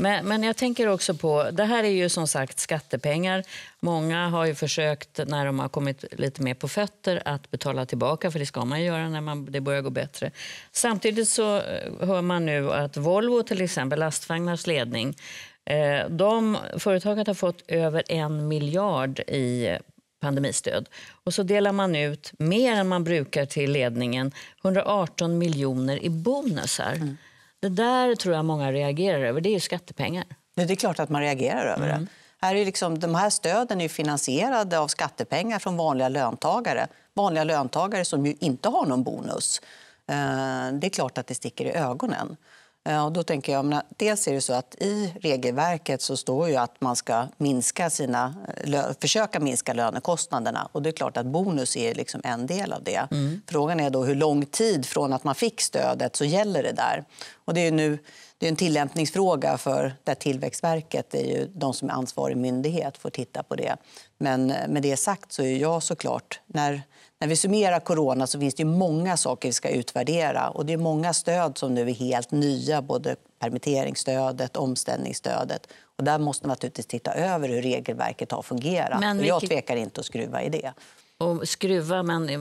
Men, men jag tänker också på, det här är ju som sagt skattepengar. Många har ju försökt när de har kommit lite mer på fötter att betala tillbaka, för det ska man göra när man, det börjar gå bättre. Samtidigt så eh, hör man nu att Volvo till exempel, lastvagnars ledning, eh, de, företaget har fått över en miljard i pandemistöd. Och så delar man ut mer än man brukar till ledningen, 118 miljoner i bonusar. Mm. Det där tror jag många reagerar över. Det är ju skattepengar. Det är klart att man reagerar över mm. det. Här är liksom, de här stöden är finansierade av skattepengar från vanliga löntagare. Vanliga löntagare som ju inte har någon bonus. Eh, det är klart att det sticker i ögonen. Eh, då tänker jag, dels är det så att i regelverket så står ju att man ska minska sina, eh, försöka minska lönekostnaderna. Och det är klart att bonus är liksom en del av det. Mm. Frågan är då hur lång tid från att man fick stödet så gäller det där. Och det är nu det är en tillämpningsfråga för där Tillväxtverket, det är ju de som är ansvarig myndighet, får titta på det. Men eh, med det sagt så är jag såklart, när, när vi summerar corona så finns det många saker vi ska utvärdera. och Det är många stöd som nu är helt nya, både permitteringsstödet omställningsstödet. Och där måste man naturligtvis titta över hur regelverket har fungerat. Men vilket... Jag tvekar inte att skruva i det. Och skruva, men eh,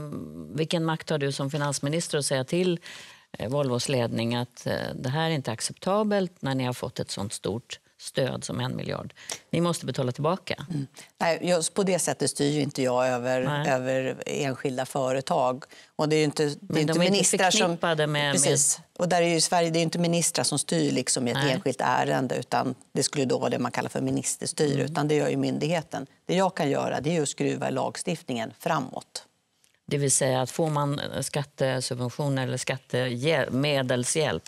vilken makt har du som finansminister att säga till eh, Volvos ledning att eh, det här är inte acceptabelt när ni har fått ett sånt stort stöd som en miljard. Ni måste betala tillbaka. Mm. Nej, just på det sättet styr ju inte jag över, över enskilda företag. Och det är inte, det Men är inte de är ministrar inte förknippade som, med... Precis. Och där är ju Sverige, det är inte ministrar som styr liksom i ett Nej. enskilt ärende. utan Det skulle då vara det man kallar för ministerstyr. Mm. utan Det gör ju myndigheten. Det jag kan göra det är att skruva lagstiftningen framåt. Det vill säga att får man eh, skattesubventioner eller skattemedelshjälp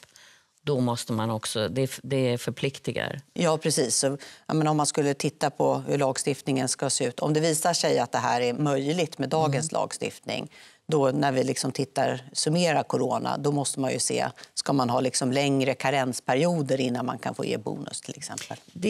då måste man också, det, det förpliktigar. Ja, precis. Så, men om man skulle titta på hur lagstiftningen ska se ut. Om det visar sig att det här är möjligt med dagens mm. lagstiftning då när vi liksom tittar, summerar corona, då måste man ju se ska man ha liksom längre karensperioder innan man kan få ge bonus. till exempel. Det